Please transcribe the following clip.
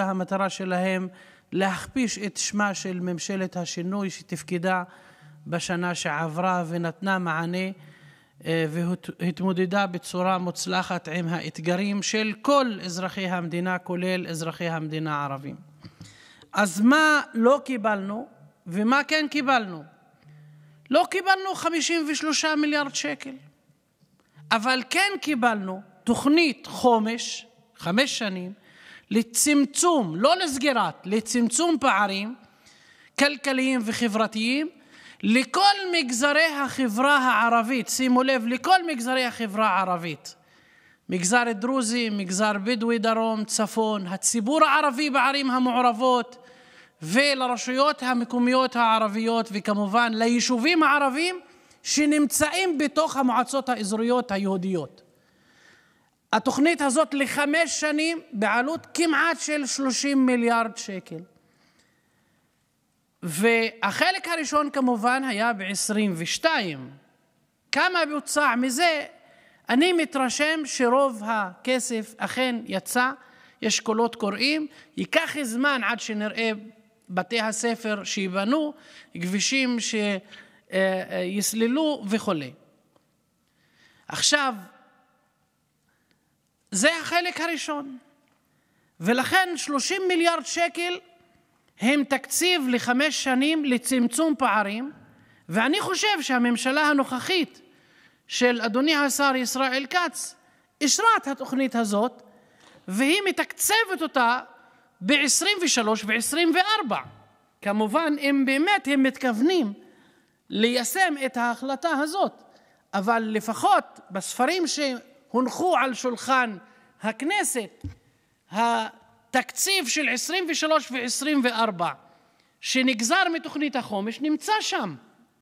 דווקא המטרה שלהם להכפיש את שמה של ממשלת השינוי שתפקדה בשנה שעברה ונתנה מענה אה, והתמודדה בצורה מוצלחת עם האתגרים של כל אזרחי המדינה כולל אזרחי המדינה הערבים. אז מה לא קיבלנו ומה כן קיבלנו? לא קיבלנו 53 מיליארד שקל, אבל כן קיבלנו תוכנית חומש, חמש שנים, לצמצום, לא לסגירת, לצמצום פערים כלכליים וחברתיים לכל מגזרי החברה הערבית. שימו לב, לכל מגזרי החברה הערבית. מגזר דרוזי, מגזר בדואי, דרום, צפון, הציבור הערבי בערים המעורבות ולרשויות המקומיות הערביות וכמובן ליישובים הערביים שנמצאים בתוך המועצות האזוריות היהודיות. התוכנית הזאת לחמש שנים בעלות כמעט של 30 מיליארד שקל. והחלק הראשון כמובן היה ב-22. כמה בוצע מזה? אני מתרשם שרוב הכסף אכן יצא, יש קולות קוראים, ייקח זמן עד שנראה בתי הספר שייבנו, כבישים שיסללו אה, אה, וכולי. עכשיו, זה החלק הראשון ולכן 30 מיליארד שקל הם תקציב לחמש שנים לצמצום פערים ואני חושב שהממשלה הנוכחית של אדוני השר ישראל כץ אישרה את התוכנית הזאת והיא מתקצבת אותה ב-23 ו-24. כמובן, אם באמת הם מתכוונים ליישם את ההחלטה הזאת, אבל לפחות בספרים ש... הונחו על שולחן הכנסת התקציב של 23 ו-24 שנגזר מתוכנית החומש נמצא שם.